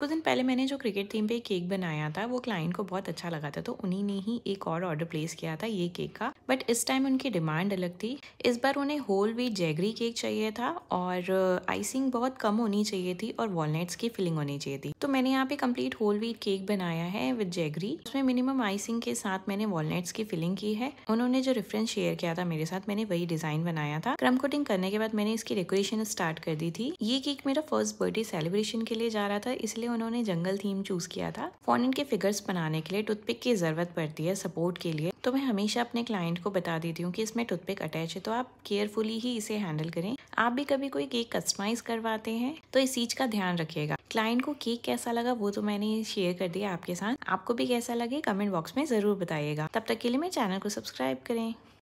कुछ दिन पहले मैंने जो क्रिकेट थीम पे एक केक बनाया था वो क्लाइंट को बहुत अच्छा लगा था तो उन्हीं ने ही एक और ऑर्डर प्लेस किया था ये केक का बट इस टाइम उनकी डिमांड अलग थी इस बार उन्हें होल वीट जैगरी केक चाहिए था और आइसिंग बहुत कम होनी चाहिए थी और वॉलनट्स की फिलिंग होनी चाहिए थी तो मैंने यहाँ पे कम्प्लीट होल वीट केक बनाया है विद जैगरी उसमें मिनिमम आइसिंग के साथ मैंने वॉलनट्स की फिलिंग की है उन्होंने जो रेफरेंस शेयर किया था मेरे साथ मैंने वही डिजाइन बनाया था क्रम कोटिंग करने के बाद मैंने इसकी डेकोरेशन स्टार्ट कर दी थी ये केक मेरा फर्स्ट बर्थडे सेलिब्रेशन के लिए जा रहा था इसलिए लिए उन्होंने जंगल थीम चूज किया था फॉरन के फिगर्स बनाने के लिए टूथपिक की जरूरत पड़ती है सपोर्ट के लिए तो मैं हमेशा अपने क्लाइंट को बता देती हूँ कि इसमें टूथपिक अटैच है तो आप केयरफुली ही इसे हैंडल करें आप भी कभी कोई केक कस्टमाइज करवाते हैं तो इस चीज का ध्यान रखिएगा क्लाइंट को केक कैसा लगा वो तो मैंने शेयर कर दिया आपके साथ आपको भी कैसा लगे कमेंट बॉक्स में जरूर बताइएगा तब तक के लिए मेरे चैनल को सब्सक्राइब करें